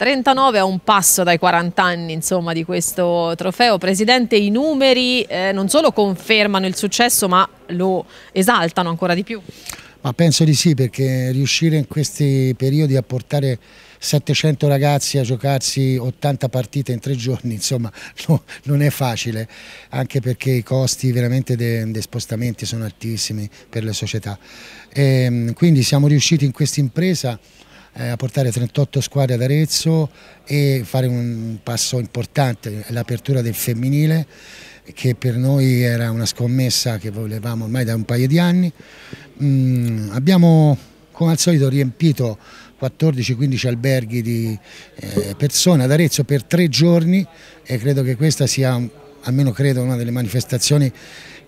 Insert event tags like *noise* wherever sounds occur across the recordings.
39 a un passo dai 40 anni insomma, di questo trofeo. Presidente, i numeri eh, non solo confermano il successo ma lo esaltano ancora di più. Ma penso di sì perché riuscire in questi periodi a portare 700 ragazzi a giocarsi 80 partite in tre giorni *laughs* insomma no, non è facile anche perché i costi veramente dei spostamenti sono altissimi per le società e, ehm, quindi siamo riusciti in questa impresa eh, a portare 38 squadre ad Arezzo e fare un passo importante, l'apertura del femminile che per noi era una scommessa che volevamo ormai da un paio di anni. Mm, abbiamo come al solito riempito 14-15 alberghi di eh, persone ad Arezzo per tre giorni e credo che questa sia, almeno credo, una delle manifestazioni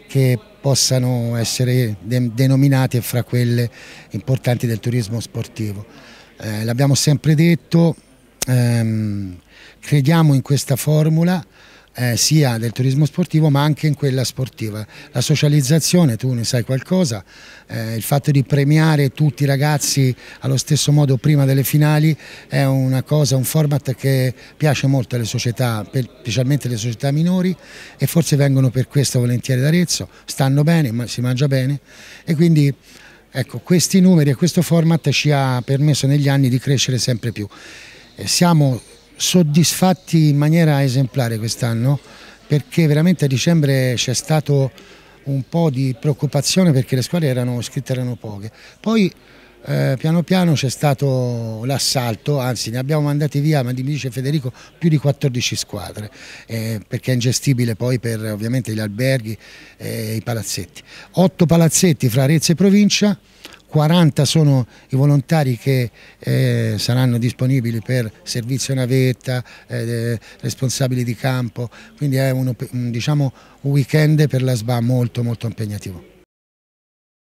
che possano essere denominate fra quelle importanti del turismo sportivo eh, l'abbiamo sempre detto, ehm, crediamo in questa formula eh, sia del turismo sportivo ma anche in quella sportiva. La socializzazione, tu ne sai qualcosa, eh, il fatto di premiare tutti i ragazzi allo stesso modo prima delle finali è una cosa, un format che piace molto alle società, specialmente alle società minori e forse vengono per questo volentieri ad Arezzo, stanno bene, si mangia bene e quindi Ecco, questi numeri e questo format ci ha permesso negli anni di crescere sempre più. Eh, siamo soddisfatti in maniera esemplare quest'anno perché veramente a dicembre c'è stato un po' di preoccupazione perché le squadre erano scritte erano poche. Poi eh, piano piano c'è stato l'assalto, anzi ne abbiamo mandati via, ma mi dice Federico, più di 14 squadre, eh, perché è ingestibile poi per ovviamente gli alberghi e i palazzetti. 8 palazzetti fra Arezzo e provincia, 40 sono i volontari che eh, saranno disponibili per servizio navetta, eh, responsabili di campo, quindi è uno, diciamo, un weekend per la SBA molto molto impegnativo.